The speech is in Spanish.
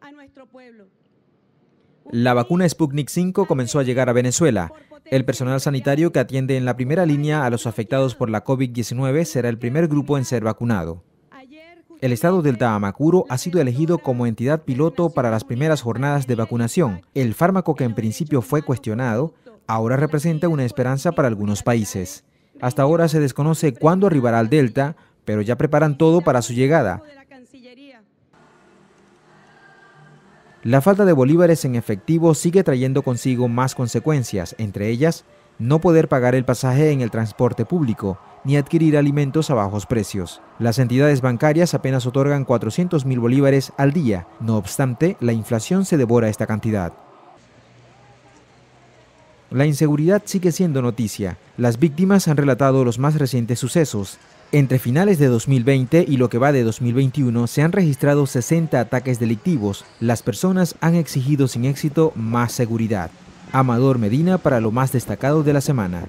a nuestro pueblo. La vacuna Sputnik 5 comenzó a llegar a Venezuela. El personal sanitario que atiende en la primera línea a los afectados por la COVID-19 será el primer grupo en ser vacunado. El estado del Tamacuro ha sido elegido como entidad piloto para las primeras jornadas de vacunación. El fármaco que en principio fue cuestionado ahora representa una esperanza para algunos países. Hasta ahora se desconoce cuándo arribará al Delta, pero ya preparan todo para su llegada, La falta de bolívares en efectivo sigue trayendo consigo más consecuencias, entre ellas no poder pagar el pasaje en el transporte público ni adquirir alimentos a bajos precios. Las entidades bancarias apenas otorgan 400 mil bolívares al día, no obstante, la inflación se devora esta cantidad. La inseguridad sigue siendo noticia. Las víctimas han relatado los más recientes sucesos. Entre finales de 2020 y lo que va de 2021 se han registrado 60 ataques delictivos. Las personas han exigido sin éxito más seguridad. Amador Medina para lo más destacado de la semana.